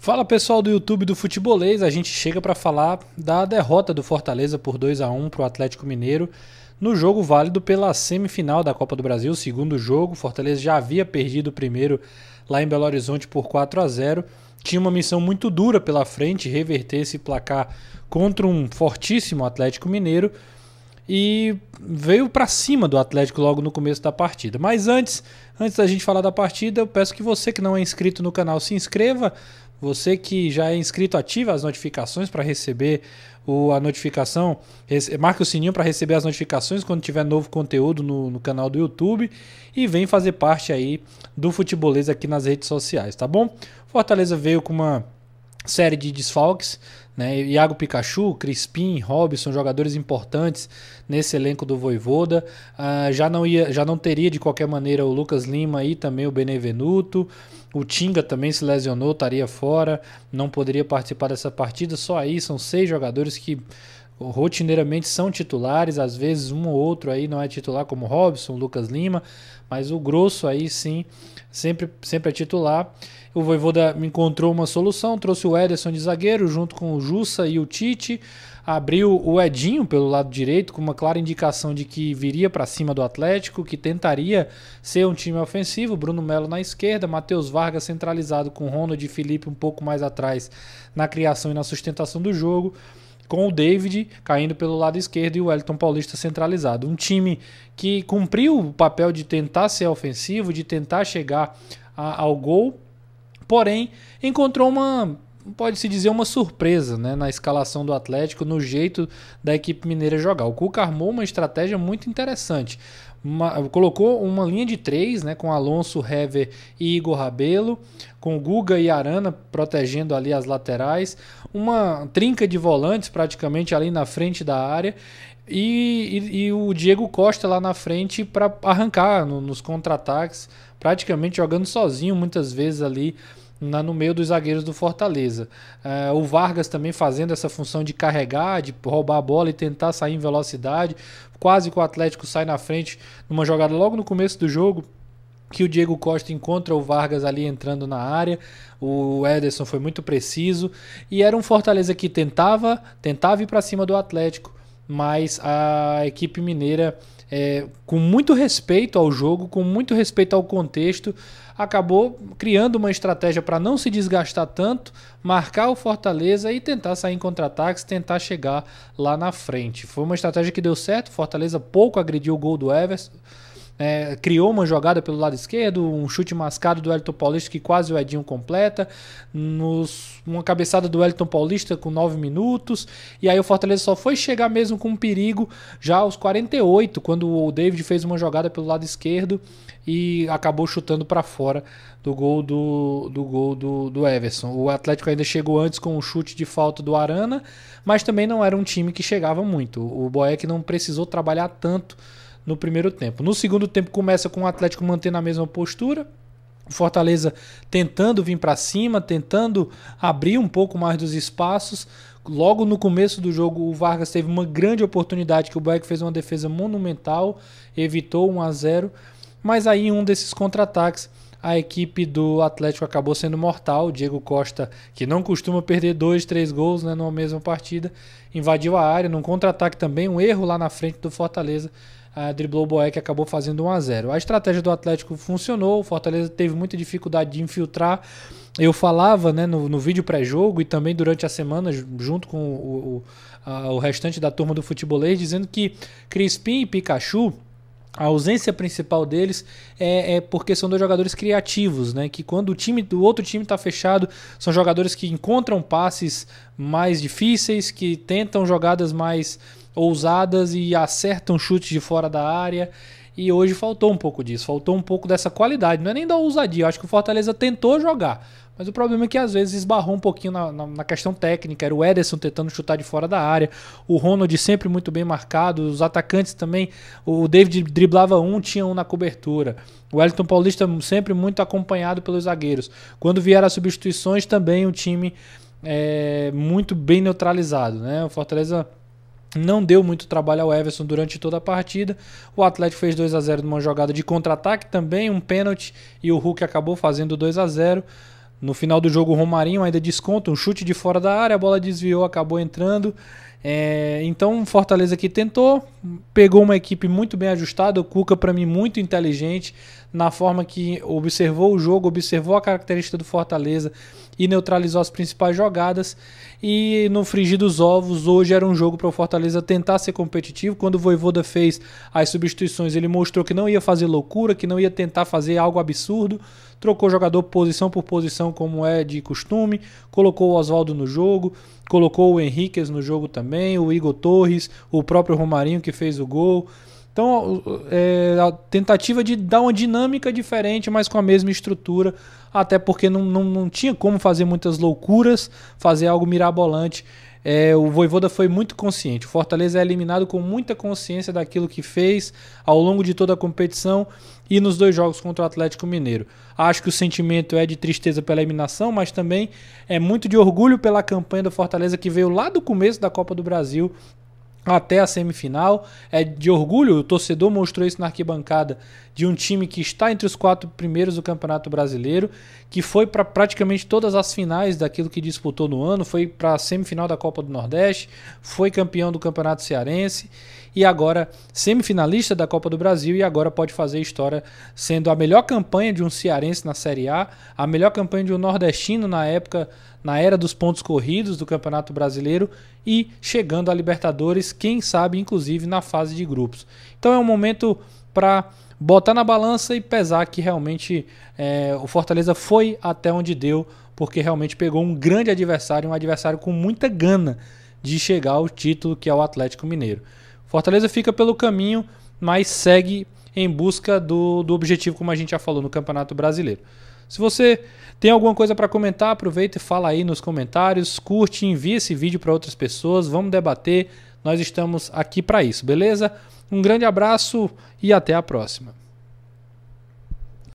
Fala pessoal do YouTube do Futebolês, a gente chega para falar da derrota do Fortaleza por 2 a 1 para o Atlético Mineiro no jogo válido pela semifinal da Copa do Brasil, segundo jogo. Fortaleza já havia perdido o primeiro lá em Belo Horizonte por 4 a 0. Tinha uma missão muito dura pela frente, reverter esse placar contra um fortíssimo Atlético Mineiro e veio para cima do Atlético logo no começo da partida. Mas antes, antes da gente falar da partida, eu peço que você que não é inscrito no canal se inscreva, você que já é inscrito, ativa as notificações para receber o, a notificação. Marque o sininho para receber as notificações quando tiver novo conteúdo no, no, canal do YouTube. E vem fazer parte aí do Futebolês aqui nas redes sociais, tá bom? Fortaleza veio com uma série de desfalques, né? Iago Pikachu, Crispim, Robson, jogadores importantes nesse elenco do Voivoda. Ah, já, não ia, já não teria de qualquer maneira o Lucas Lima e também o Benevenuto. O Tinga também se lesionou, estaria fora, não poderia participar dessa partida. Só aí são seis jogadores que rotineiramente são titulares, às vezes um ou outro aí não é titular, como Robson, Lucas Lima, mas o grosso aí sim, sempre, sempre é titular. O Voivoda encontrou uma solução, trouxe o Ederson de zagueiro junto com o Jussa e o Tite, abriu o Edinho pelo lado direito com uma clara indicação de que viria para cima do Atlético, que tentaria ser um time ofensivo, Bruno Melo na esquerda, Matheus Vargas centralizado com Ronald e Felipe um pouco mais atrás na criação e na sustentação do jogo com o David caindo pelo lado esquerdo e o Wellington Paulista centralizado. Um time que cumpriu o papel de tentar ser ofensivo, de tentar chegar a, ao gol, porém encontrou uma pode-se dizer uma surpresa né, na escalação do Atlético, no jeito da equipe mineira jogar. O Cuca armou uma estratégia muito interessante uma, colocou uma linha de três, né, com Alonso, Hever e Igor Rabelo, com Guga e Arana protegendo ali as laterais, uma trinca de volantes praticamente ali na frente da área. E, e, e o Diego Costa lá na frente para arrancar no, nos contra-ataques, praticamente jogando sozinho muitas vezes ali na, no meio dos zagueiros do Fortaleza. É, o Vargas também fazendo essa função de carregar, de roubar a bola e tentar sair em velocidade. Quase que o Atlético sai na frente numa jogada logo no começo do jogo. Que o Diego Costa encontra o Vargas ali entrando na área, o Ederson foi muito preciso e era um Fortaleza que tentava, tentava ir para cima do Atlético, mas a equipe mineira é, com muito respeito ao jogo, com muito respeito ao contexto, acabou criando uma estratégia para não se desgastar tanto, marcar o Fortaleza e tentar sair em contra-ataques, tentar chegar lá na frente. Foi uma estratégia que deu certo, Fortaleza pouco agrediu o gol do Everson é, criou uma jogada pelo lado esquerdo, um chute mascado do Elton Paulista que quase o Edinho completa, nos, uma cabeçada do Elton Paulista com 9 minutos, e aí o Fortaleza só foi chegar mesmo com um perigo já aos 48, quando o David fez uma jogada pelo lado esquerdo e acabou chutando para fora do gol do, do gol do, do Everson. O Atlético ainda chegou antes com um chute de falta do Arana, mas também não era um time que chegava muito. O Boeck não precisou trabalhar tanto no primeiro tempo. No segundo tempo começa com o Atlético mantendo a mesma postura, o Fortaleza tentando vir para cima, tentando abrir um pouco mais dos espaços. Logo no começo do jogo, o Vargas teve uma grande oportunidade que o Beck fez uma defesa monumental, evitou 1 a 0, mas aí um desses contra-ataques a equipe do Atlético acabou sendo mortal. Diego Costa, que não costuma perder dois, três gols né, numa mesma partida, invadiu a área num contra-ataque também, um erro lá na frente do Fortaleza a driblou o Boé que acabou fazendo 1 a 0. A estratégia do Atlético funcionou, o Fortaleza teve muita dificuldade de infiltrar. Eu falava né, no, no vídeo pré-jogo e também durante a semana, junto com o, o, a, o restante da turma do futebolês, dizendo que Crispim e Pikachu a ausência principal deles é, é, porque são dois jogadores criativos, né? Que quando o time do outro time está fechado, são jogadores que encontram passes mais difíceis, que tentam jogadas mais ousadas e acertam chutes de fora da área. E hoje faltou um pouco disso, faltou um pouco dessa qualidade. Não é nem da ousadia, eu acho que o Fortaleza tentou jogar. Mas o problema é que às vezes esbarrou um pouquinho na, na, na, questão técnica. Era o Ederson tentando chutar de fora da área, o Ronald sempre muito bem marcado, os atacantes também. O David driblava um, tinha um na cobertura. O Wellington Paulista sempre muito acompanhado pelos zagueiros. Quando vieram as substituições, também o time é, muito bem neutralizado. Né? O Fortaleza não deu muito trabalho ao Everson durante toda a partida. O Atlético fez 2 a 0 numa jogada de contra-ataque também, um pênalti e o Hulk acabou fazendo 2 a 0. No final do jogo, o Romarinho ainda desconta um chute de fora da área, a bola desviou, acabou entrando. É, então, Fortaleza aqui tentou, pegou uma equipe muito bem ajustada, o Cuca, para mim, muito inteligente na forma que observou o jogo, observou a característica do Fortaleza e neutralizou as principais jogadas. E no frigir dos ovos, hoje era um jogo para o Fortaleza tentar ser competitivo. Quando o Voivoda fez as substituições, ele mostrou que não ia fazer loucura, que não ia tentar fazer algo absurdo. Trocou jogador posição por posição, como é de costume, colocou o Oswaldo no jogo, colocou o Henriquez no jogo também também, o Igor Torres, o próprio Romarinho que fez o gol. Então, é, a tentativa de dar uma dinâmica diferente, mas com a mesma estrutura, até porque não, não, não tinha como fazer muitas loucuras, fazer algo mirabolante é, o Voivoda foi muito consciente. O Fortaleza é eliminado com muita consciência daquilo que fez ao longo de toda a competição e nos dois jogos contra o Atlético Mineiro. Acho que o sentimento é de tristeza pela eliminação, mas também é muito de orgulho pela campanha do Fortaleza que veio lá do começo da Copa do Brasil até a semifinal. É de orgulho, o torcedor mostrou isso na arquibancada de um time que está entre os quatro primeiros do Campeonato Brasileiro, que foi para praticamente todas as finais daquilo que disputou no ano, foi para a semifinal da Copa do Nordeste, foi campeão do Campeonato Cearense e agora semifinalista da Copa do Brasil e agora pode fazer história sendo a melhor campanha de um cearense na Série A, a melhor campanha de um nordestino na época na era dos pontos corridos do Campeonato Brasileiro e chegando à Libertadores, quem sabe inclusive na fase de grupos. Então é um momento para botar na balança e pesar que realmente é, o Fortaleza foi até onde deu, porque realmente pegou um grande adversário, um adversário com muita gana de chegar ao título que é o Atlético Mineiro. Fortaleza fica pelo caminho, mas segue em busca do, do objetivo, como a gente já falou, no Campeonato Brasileiro. Se você tem alguma coisa para comentar, aproveita e fala aí nos comentários, curte, envia esse vídeo para outras pessoas, vamos debater, nós estamos aqui para isso, beleza? Um grande abraço e até a próxima.